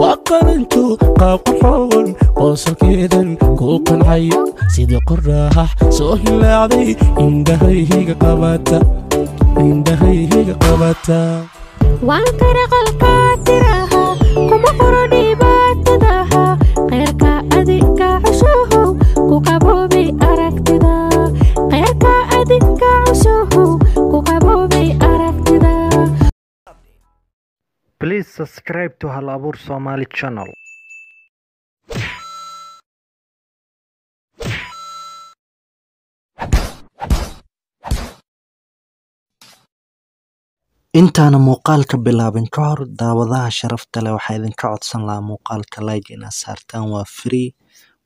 waa qaranto qaabqarowan qoosolkeedan kuu qancaya sida qoraahax soo hilaacday indhahayhiga qabata subscribe to hal abuur Somali channel. intaana muuqaalka bilaabin ka hor daawadaha sharafta leh waxaa idinka codsan lahaa muuqaalka like inaad saartaan waa free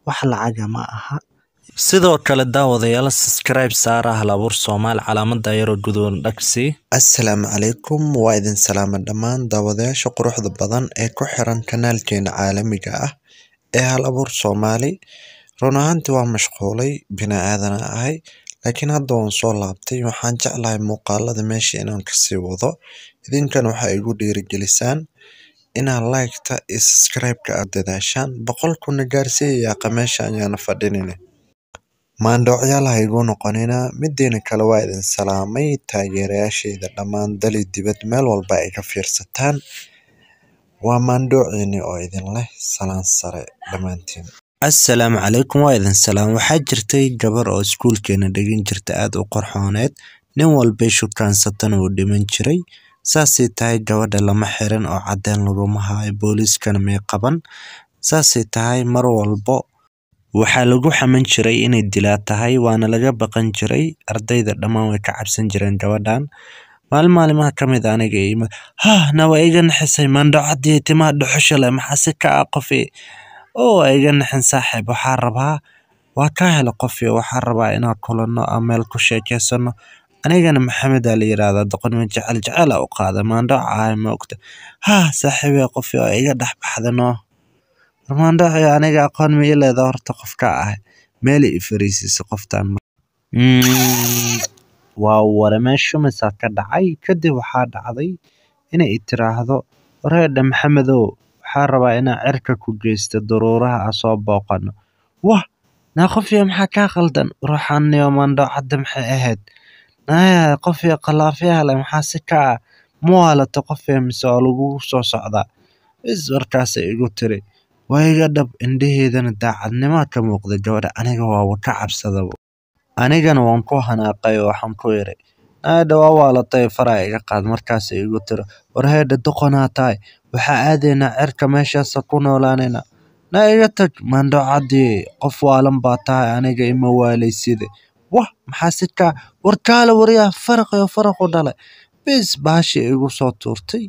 wax lacaga ah ma aha sidoo kale daawadayaal subscribe saara halabuur soomaali calaamada yaroo gudoon dhagsi assalaamu calaykum waa idin salaama dhammaan daawadayaasha quruxda badan ee ku xiran kanaalkeena caalamiga ah ee halabuur soomaali run ahaanti waa mashquulay bini-aadana ahay laakiin hadda waan soo laabtay waxaan jeclahay muuqaalada meesha inaan kasii wado idinkan waxaa igu dhiirigelisaan inaa liketa iyo subscribe-ka aad dadaashaan boqolkuna gaarsiiyaya qameesha ayaana fadhinine Maandhoocyaal igu noqonina mideena kale waa idin salaamay taageerayaasheyda dhammaan dali dibad meel walba ay ka fiirsataan. Waa maandhoocini oo idin leh salaan sare dhammaantiin. assalaamu calaykum waa idin salaam waxaa jirtay gabar oo iskuulkeena dhegin jirta aad u qorxooneed nin walbay shukaansatana uu dhiman jiray saasay tahay gabadha lama xiran oo cadeen laguma hayo booliiskana may qaban saasay tahay mar walbo Waxaa lagu xaman jiray inay dilaa tahay waana laga baqan jiray ardayda dhammaan way ka cabsan jireen gabadhan. Maalin maalimaha ka mid ah aniga ha nawa iga naxisay mandhacadii timaha dhuxusha leh maxaa si ka ah qofi oo iga naxin saaxiib waxaa rabaa waa ka helo qofi waxaa rabaa inaan kulanno ama meel ku sheekeysano anigana maxamed aa la yiraahdaa doqonimo jecel jecel u qaada maandhaca ah ma ogta ha saaxiibey qofi oo iga dhex baxda Rwanda aniga aqoon ma iiledahy horta qofka ahay meel ii fariisise qoftan mm, waa waramee shumasaa ka dhacay kadib waxaa dhacday inay i tiraahdo oreedhe maxamedow waxaa rabaa inaa cirka ku geysta daruuraha a soo booqano wah naa qofiyo maxaa kaa qaldan ruuxaniyo mandho cadde maxay ahayd naaya qofiyo khalaafyaha leh maxaa si kaa ah? muwaalato qofiyo mise waa lagugu soo socdaa is markaasay igu tiri Waa iga dhab indhaheedana daacadnimaa ka muuqday gabadha aniga waaba ka cabsadaba. Anigana waan ku xanaaqay oo waxaan ku iri naada waa waalatay faraha iga qaad markaas igu tiro war heeda doqonaa tahay waxaa aadaynaa cerka meeshaasa ku noolaanayna. Na iga tag maandho qof waalan baa tahay aniga ima waalaysiida. Wah maxaa sidka warkaala wariyaa faraqiyo faraqu dhalay. Bis baashi igu soo tuurtay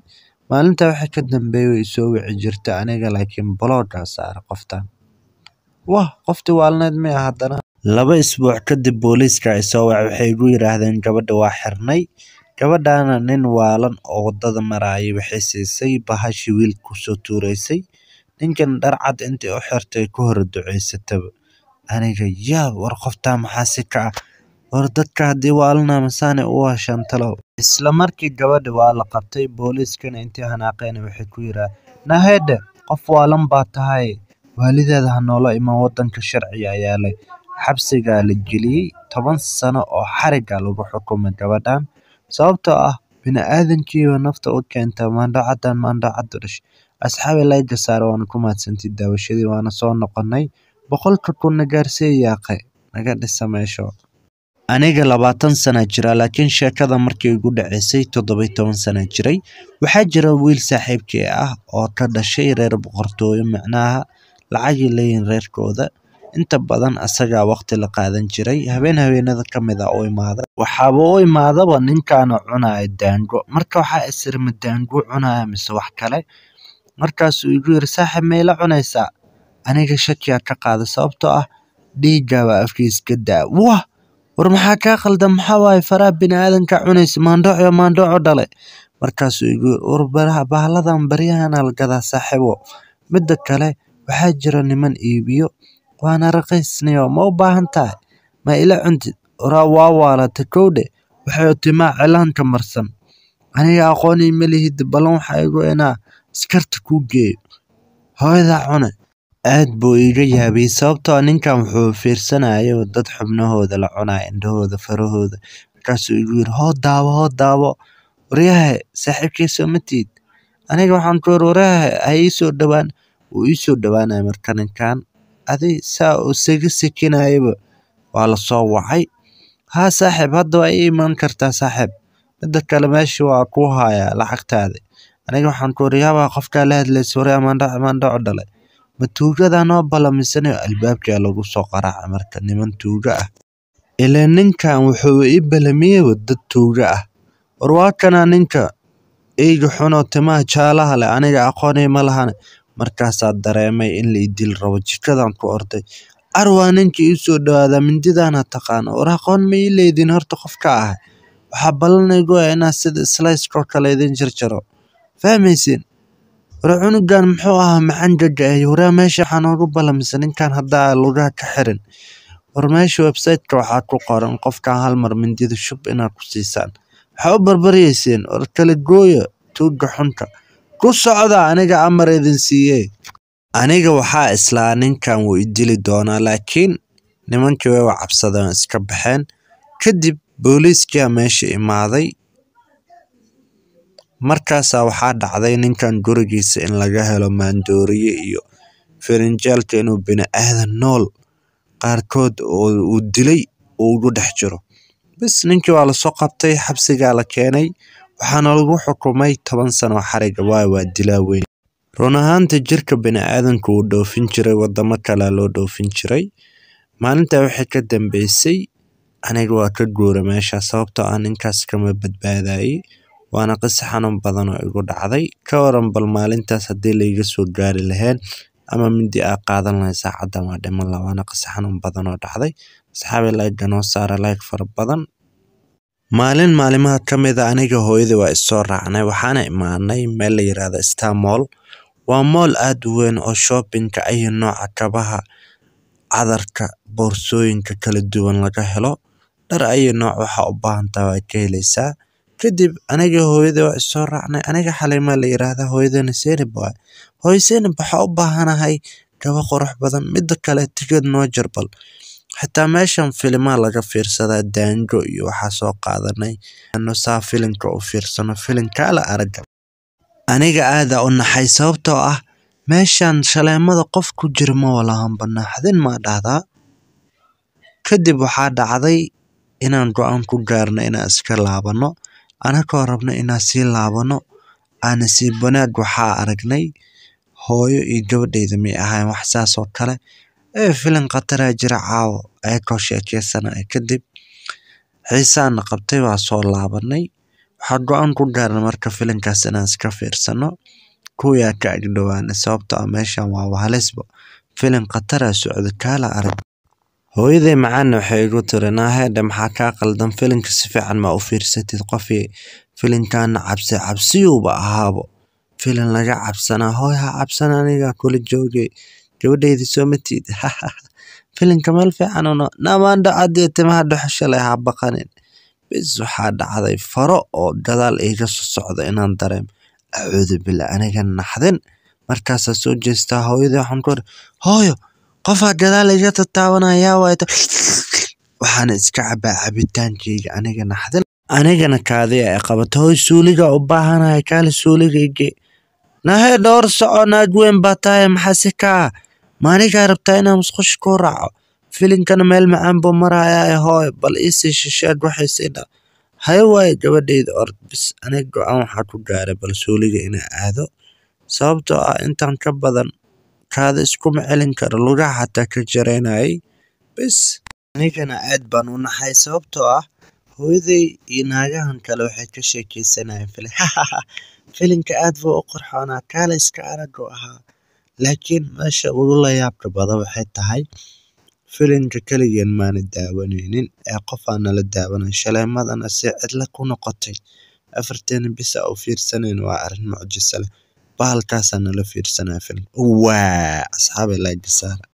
waxaa ka kadambeyo way isowicijirte aniga lakin baloda sare qoftan. Wah qofti walned miya hadana. Laba isbuuc kadib booliska isowacay waxay igu yiraahdeen gabadha waa xirnay. gabadhaana nin waalan oo waddada maraya waxay siisay bahashi wiilku soo tuureysay. Ninkan dhar cad intii u xirtay ku hor duceysataba. Aniga yaab war qofta maxaa si ka ah. Hor dadka haddii waalina Masane uu heshaan ah talow. Isla markii gabadhi waa la qabtay booliiskana intii hanaaqeen waxay ku yidhaa Nahede qof waalan baa tahay waalideeda ha noolo iman waddanka sharciga ayaa leh xabsigaa la geliyey toban sano oo xariga lagu xukumay gabadhan sababtoo ah bini'aadankiiba nafta u keenta maandho caddan maandho caddu dhash asxaabi layga waana ku maadsantay daawashadii waana soo noqonnay boqolka kunna na gaarsiiya yaaqe naga dhisa meesho aniga labaatan sana jira laakiin sheekada markii igu dhaceysay toddobiy toban sana jiray waxaa jira wiil saaxiibkii ah oo ka dhashay reer boqortooyo micnaha lacagii leeyihin reerkooda inta badan asagaa waqti la qaadan jiray habeen habeenada ka mid a ah u imaada waxaaba u imaadaba ninkaana cunaya daango marka waxaa isiri ma daango cunaya mise wax kale markaasuu igu yiri saaxiib meela cunaysaa aniga shakiyaa ka qaada sababtoo ah dhiigaaba afkiis ka daa wah war maxaa kaa khaldan maxaa waaye faraha biniaadanka cunaysa maandhooco maandhooco dhale markaasuu igu warbahalladan baryahana la gadaa saaxiibo midda kale waxaa jira niman iibiyo waana raqiisnayo ma u baahan tahay ma ila cuntid oraa waa waalata kowdhe waxay otimaa cilaanka marsan aniga aqoonii ma lihid ballan waxaa igu inaa askarta kuu geeyo hooyadaa cune Aad buu iga yaabay sababtoo ah ninkan wuxuu fiirsanayo dad xubnahooda la cunayo, indhahooda, farahooda. Markaasuu igu yiri, "Hoo daawo, hoo daawo. Waryahay, saaxiibkiisa ma Aniga waxaan ku yiri, "Waryahay, ha soo dhawaan." Wuu ii soo marka ninkan adi saa uu isaga sekinayaba waa la soo wacay. "Haa saaxiib, hadda waa ii iman kartaa saaxiib. Midda kale meesha waa ku hayaa lacagtaada." Aniga waxaan ku yiri, "Yaawa qofkaa la hadlayso, war maan dhaco dhalay." Ma tuugadaan oo balamisan oo lagu soo qaraaca marka niman tuuga ah. Ileen ninkan wuxuu i balamiyewa dad tuuga ah. War waa ninka eyga xunoo timaha jaalaha leh aniga aqoonay ma lahan. Markaasaa dareemay in la idil rabo jikadaan ku orday. Arwaa ninka ii soo dhawaada mindidaana ha taqaano. War aqoon ma ii leedin horta qofka ah. Waxaa ballanaygo inaa sida sliceko kale idin jarjaro. Fahmaysin. Eh, hore cunugan muxuu axa maxan jajaye hore mesha waxaa nogu balamsan ninkan hada lugaha ka xiran. war meesha website-ka waxaa ku qoran qofkan hal mar mindida shub inaad ku siisaan. Waxaa u barbaryeysin or kala gooya tuuga xunta. Ku socda aniga amar idin siiyay. Aniga waxaa islaa ninkan wuu i dili doonaa laakiin nimankii way cabsadeen iska baxeen. Kadib booliiskii meesha imaaday. Markaasaa waxaa dhacday ninkan gurigiisa in laga helo maandooriye iyo firinjeelka inuu bini'aadan nool qaarkood oo uu dilay uu ugu dhex jiro. Bis ninkii waa lasoo qabtay, xabsigaa la keenay, waxaana lagu xukumay toban sano xariga waay waa dilaa weyn. Run ahaanta jirka bini'aadanku uu dhoofin jiray, waddamo kalaa loo dhoofin jiray. Maalintaa wixii ka dambeysay, aniga waa ka guuray meesha sababtoo ah ninkaas kama badbaadayay waana qiso xanuun badan oo igu dhacday ka waran bal maalintaas haddii layga soo gaari lahayn ama mindi aa qaadan lahayd saacaddan waa dhiman lahaa waana qiso xanuun badan oo dhacday asxaabi like anoo saara like fara badan maalin maalimaha ka mid a ah aniga hooyadai waa issoo raacnay waxaana imaanay meel la yidhaahdo starmol waa mool aad u weyn oo shoopinka ayo nooca kabaha cadarka boorsooyinka kala duwan laga helo dhar ayo nooc waxaa u baahan tahay ka helaysaa Kadib aniga hooyada waa isooracne aniga xaley maa layiraxdaa hooyadana senib Hooyo senib waxaa ubahanahy gawa qurux badan mida kale tikid nojar bal. Xita meshan filimaa lagafiirsadaa daango iyo waxaa soo qaadaney ano saa filinka ufiirsano filin kaala arag. Aniga aad aan unaxay sababtoo ah meshan shaleemada qof ku kujiro mawalahan banaxdin maadaxdaa. Kadib waxaa dhacday inaan go goaan gaarno inaan iska iskalaabano. Anakoo rabna inaan sii laabano aana sii banaag waxaa aragnay hooyo iyo gabadheeda may ahayn wax saas oo kale ee filan khataraa jira caawo ayakoo sheekeysana kadib xiisaana qabtay waa soo laabanay waxaa go-aan ku gaaran marka filankaas inaan iska fiirsano kuwiyaa ka agdhowaana sababtoo ah meeshan waa wahalisbo filan khataraa socdo kaala arag Hooyadhey macana waxay ikutiri naahedha maxa kaqaldham filimka sificn maufirsatidh qofi filimkan cabsi cabsiyuba axabo filin lagacabsana hooy hacabsana aniga kulajoge gawadheyda somatid hahaha filinka meel fican unoqon namandho cad iyo timaha dhexe shaley habaqanin bis waxa dhacdhay faro oo gadhal igasosocdo inan daremo acuudhu billahi aniga naxdhin markas aa sojesta hooyadhey waxan kuiri hooyo qofaa gadaal iga tataabanaya waay waxaana iska cabaa cabitaankayga aniga naxdin anigana kaadiya ay qabato hoy suuliga u baahanahay kaali suuligayge nahe dhowr soco naag weyn baa tahay maxase kaa ah? maanigaa rabtaa inaa musqusha ku raaco filinkana meel macaan buu marayaa hooy bal iisii shisheed waxaysiidha hay waaye gabadhayda ord bis aniga go-aan waxaa ku gaaray bal suuliga inaa aado sababtoo ah intaan ka badan qaade iskuma celin karo lugaha xataa ka jaranaay bis Anigana aad baan u naxay sababtoo ah hooyaday iyo naagahan kale waxay ka sheekaysanayeen fili. Filinka aad buu u qurxoonaa, kaale iska arag ahaa. Laakiin meesha ugu la yaabka badan waxay tahay filinka keligeen maana daawanaynin ee qofaa nala daawanay. Shalay si cidla ku noqotay. afarteena bisa u fiirsanayn waa arrin mucjiso leh. Walba halkaas ha nala fiirsanaa filim. Waa asxaab Elijah